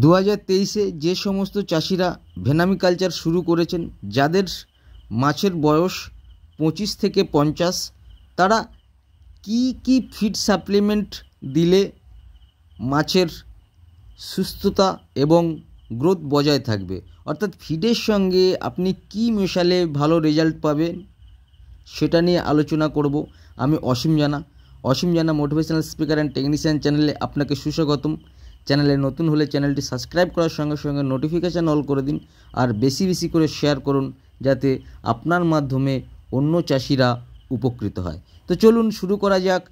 দু হাজার তেইশে যে সমস্ত চাষিরা ভেনামি কালচার শুরু করেছেন যাদের মাছের বয়স পঁচিশ থেকে পঞ্চাশ তারা কি কি ফিড সাপ্লিমেন্ট দিলে মাছের সুস্থতা এবং গ্রোথ বজায় থাকবে অর্থাৎ ফিডের সঙ্গে আপনি কি মেশালে ভালো রেজাল্ট পাবেন সেটা নিয়ে আলোচনা করব আমি অসীম জানা অসীম জানা মোটিভেশনাল স্পিকার অ্যান্ড টেকনিশিয়ান চ্যানেলে আপনাকে সুস্বাগতম চ্যানেলে নতুন হলে চ্যানেলটি সাবস্ক্রাইব করার সঙ্গে সঙ্গে নোটিফিকেশান অল করে দিন আর বেশি বেশি করে শেয়ার করুন যাতে আপনার মাধ্যমে অন্য চাষিরা উপকৃত হয় তো চলুন শুরু করা যাক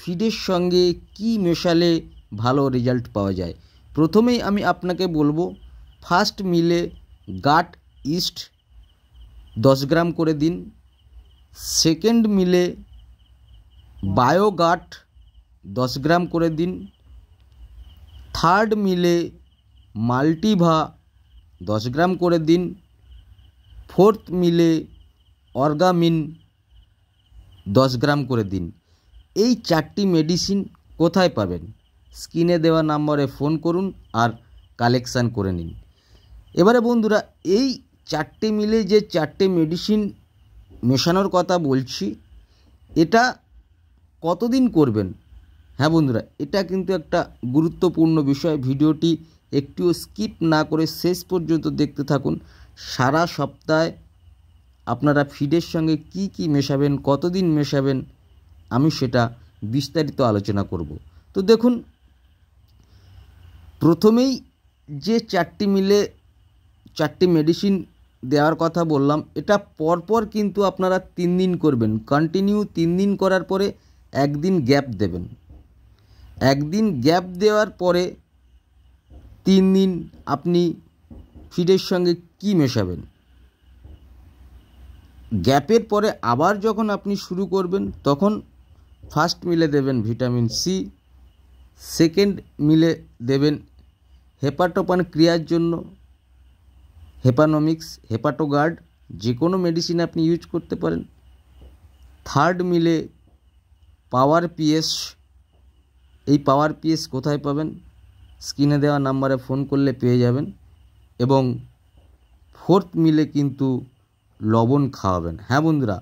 ফিডের সঙ্গে কি মেশালে ভালো রেজাল্ট পাওয়া যায় প্রথমেই আমি আপনাকে বলবো ফার্স্ট মিলে গাট ইস্ট দশ গ্রাম করে দিন সেকেন্ড মিলে বায়োগাট দশ গ্রাম করে দিন থার্ড মিলে মাল্টিভা দশ গ্রাম করে দিন ফোর্থ মিলে অর্গামিন দশ গ্রাম করে দিন এই চারটি মেডিসিন কোথায় পাবেন স্কিনে দেওয়া নম্বরে ফোন করুন আর কালেকশান করে নিন এবারে বন্ধুরা এই চারটে মিলে যে চারটে মেডিসিন মেশানোর কথা বলছি এটা কতদিন করবেন হ্যাঁ বন্ধুরা এটা কিন্তু একটা গুরুত্বপূর্ণ বিষয় ভিডিওটি একটিও স্কিপ না করে শেষ পর্যন্ত দেখতে থাকুন সারা সপ্তাহে আপনারা ফিডের সঙ্গে কি কি মেশাবেন কতদিন মেশাবেন আমি সেটা বিস্তারিত আলোচনা করব তো দেখুন প্রথমেই যে চারটি মিলে চারটি মেডিসিন দেওয়ার কথা বললাম এটা পরপর কিন্তু আপনারা তিন দিন করবেন কন্টিনিউ তিন দিন করার পরে একদিন গ্যাপ দেবেন একদিন গ্যাপ দেওয়ার পরে তিন দিন আপনি ফিডের সঙ্গে কী মেশাবেন গ্যাপের পরে আবার যখন আপনি শুরু করবেন তখন ফার্স্ট মিলে দেবেন ভিটামিন সি সেকেন্ড মিলে দেবেন হেপাটোপান ক্রিয়ার জন্য হেপানোমিক্স হেপাটোগার্ড যে কোনো মেডিসিন আপনি ইউজ করতে পারেন থার্ড মিলে পাওয়ার পিএস এই পাওয়ার পিএস কোথায় পাবেন স্ক্রিনে দেওয়া নাম্বারে ফোন করলে পেয়ে যাবেন এবং ফোর্থ মিলে কিন্তু লবণ খাওয়াবেন হ্যাঁ বন্ধুরা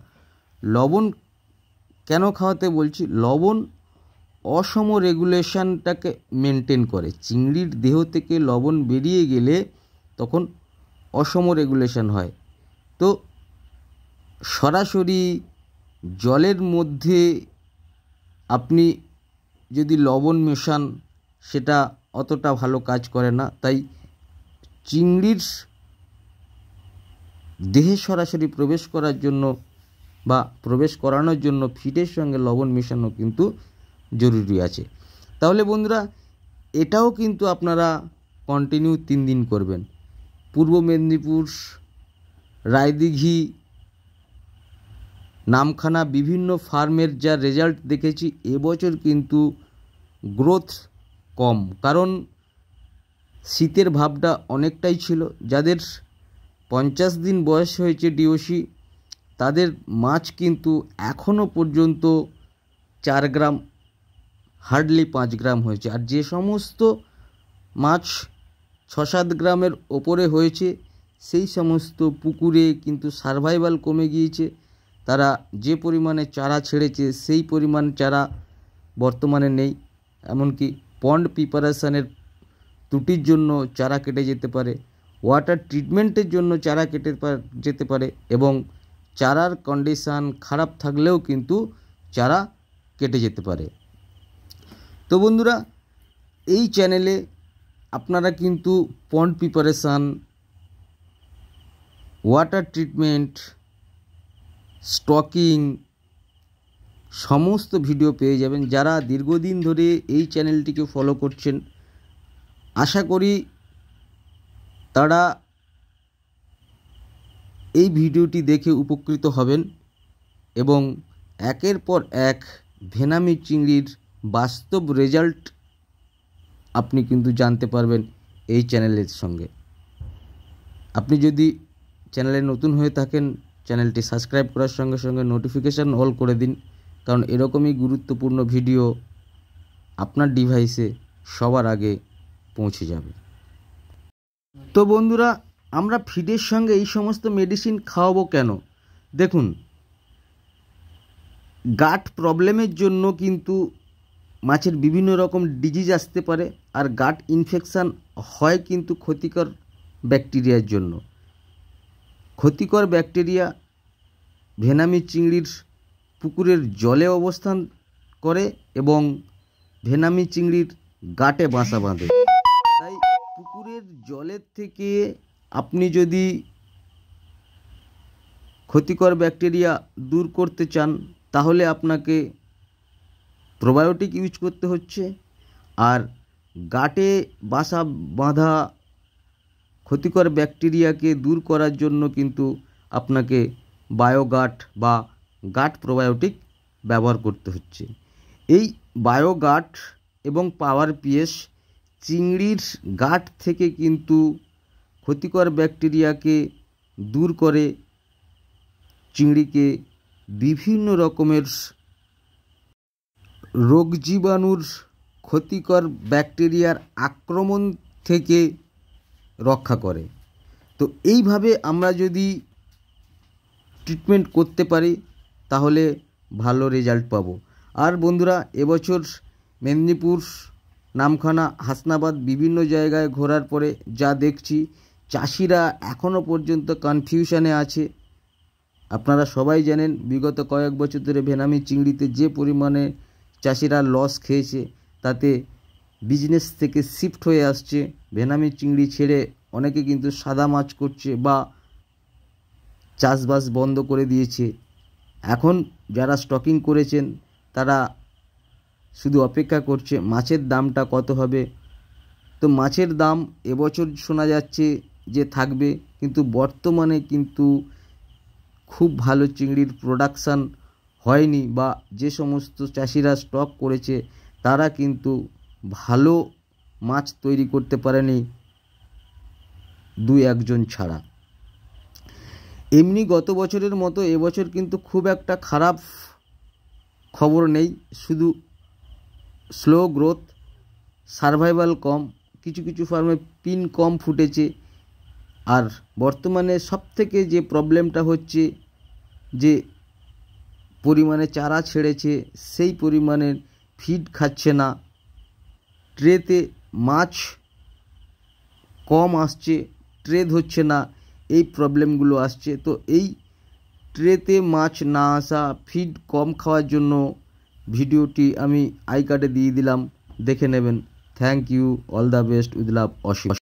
লবণ কেন খাওয়াতে বলছি লবণ অসম রেগুলেশনটাকে মেনটেন করে চিংড়ির দেহ থেকে লবণ বেরিয়ে গেলে তখন অসম রেগুলেশন হয় তো সরাসরি জলের মধ্যে আপনি যদি লবণ মেশান সেটা অতটা ভালো কাজ করে না তাই চিংড়ির দেহে সরাসরি প্রবেশ করার জন্য বা প্রবেশ করানোর জন্য ফিটের সঙ্গে লবণ মেশানো কিন্তু জরুরি আছে তাহলে বন্ধুরা এটাও কিন্তু আপনারা কন্টিনিউ তিন দিন করবেন পূর্ব মেদিনীপুর রায়দিঘি নামখানা বিভিন্ন ফার্মের যা রেজাল্ট দেখেছি এবছর কিন্তু গ্রোথ কম কারণ শীতের ভাবটা অনেকটাই ছিল যাদের পঞ্চাশ দিন বয়স হয়েছে ডিওসি তাদের মাছ কিন্তু এখনও পর্যন্ত চার গ্রাম হার্ডলি পাঁচ গ্রাম হয়েছে আর যে সমস্ত মাছ ছ সাত গ্রামের ওপরে হয়েছে সেই সমস্ত পুকুরে কিন্তু সারভাইভাল কমে গিয়েছে তারা যে পরিমাণে চারা ছেড়েছে সেই পরিমাণ চারা বর্তমানে নেই এমনকি পন্ড প্রিপারেশানের ত্রুটির জন্য চারা কেটে যেতে পারে ওয়াটার ট্রিটমেন্টের জন্য চারা কেটে যেতে পারে এবং চারার কন্ডিশান খারাপ থাকলেও কিন্তু চারা কেটে যেতে পারে তো বন্ধুরা এই চ্যানেলে আপনারা কিন্তু pond preparation water treatment stocking সমস্ত ভিডিও পেয়ে যাবেন যারা দীর্ঘদিন ধরে এই চ্যানেলটিকে ফলো করছেন আশা করি তারা এই ভিডিওটি দেখে উপকৃত হবেন এবং একের পর এক ভেনামি চিংড়ির বাস্তব রেজাল্ট আপনি কিন্তু জানতে পারবেন এই চ্যানেলের সঙ্গে আপনি যদি চ্যানেলে নতুন হয়ে থাকেন চ্যানেলটি সাবস্ক্রাইব করার সঙ্গে সঙ্গে নোটিফিকেশান অল করে দিন কারণ এরকমই গুরুত্বপূর্ণ ভিডিও আপনার ডিভাইসে সবার আগে পৌঁছে যাবে তো বন্ধুরা আমরা ফিডের সঙ্গে এই সমস্ত মেডিসিন খাওয়াবো কেন দেখুন গাট প্রবলেমের জন্য কিন্তু মাছের বিভিন্ন রকম ডিজিজ আসতে পারে আর গাট ইনফেকশান হয় কিন্তু ক্ষতিকর ব্যাকটেরিয়ার জন্য ক্ষতিকর ব্যাকটেরিয়া ভেনামি চিংড়ির পুকুরের জলে অবস্থান করে এবং ভেনামি চিংড়ির গাটে বাসা বাঁধে তাই পুকুরের জলের থেকে আপনি যদি ক্ষতিকর ব্যাকটেরিয়া দূর করতে চান তাহলে আপনাকে প্রোবায়োটিক ইউজ করতে হচ্ছে আর গাটে বাসা বাঁধা ক্ষতিকর ব্যাকটেরিয়াকে দূর করার জন্য কিন্তু আপনাকে বায়োগাট বা গাট প্রোবায়োটিক ব্যবহার করতে হচ্ছে এই বায়োগাট এবং পাওয়ার পিএস চিংড়ির গাট থেকে কিন্তু ক্ষতিকর ব্যাকটেরিয়াকে দূর করে চিংড়িকে বিভিন্ন রকমের রোগ জীবাণুর ক্ষতিকর ব্যাকটেরিয়ার আক্রমণ থেকে রক্ষা করে তো এইভাবে আমরা যদি ট্রিটমেন্ট করতে পারি তাহলে ভালো রেজাল্ট পাবো আর বন্ধুরা এবছর মেদিনীপুর নামখানা হাসনাবাদ বিভিন্ন জায়গায় ঘোরার পরে যা দেখছি চাষিরা এখনও পর্যন্ত কনফিউশানে আছে আপনারা সবাই জানেন বিগত কয়েক বছর ধরে ভেনামি চিংড়িতে যে পরিমাণে চাষিরা লস খেয়েছে তাতে বিজনেস থেকে শিফট হয়ে আসছে বেনামি চিংড়ি ছেড়ে অনেকে কিন্তু সাদা মাছ করছে বা চাষবাস বন্ধ করে দিয়েছে এখন যারা স্টকিং করেছেন তারা শুধু অপেক্ষা করছে মাছের দামটা কত হবে তো মাছের দাম এবছর শোনা যাচ্ছে যে থাকবে কিন্তু বর্তমানে কিন্তু খুব ভালো চিংড়ির প্রোডাকশান হয়নি বা যে সমস্ত চাষিরা স্টক করেছে তারা কিন্তু ভালো মাছ তৈরি করতে পারেনি দু একজন ছাড়া এমনি গত বছরের মতো এবছর কিন্তু খুব একটা খারাপ খবর নেই শুধু স্লো গ্রোথ সারভাইভাল কম কিছু কিছু ফার্মে পিন কম ফুটেছে আর বর্তমানে সব থেকে যে প্রবলেমটা হচ্ছে যে পরিমাণে চারা ছেড়েছে সেই পরিমাণের ফিড খাচ্ছে না ট্রেতে মাছ কম আসছে ট্রেড হচ্ছে না এই প্রবলেমগুলো আসছে তো এই ট্রেতে মাছ না আসা ফিড কম খাওয়ার জন্য ভিডিওটি আমি আই কার্ডে দিয়ে দিলাম দেখে নেবেন thank you all the best with love Asim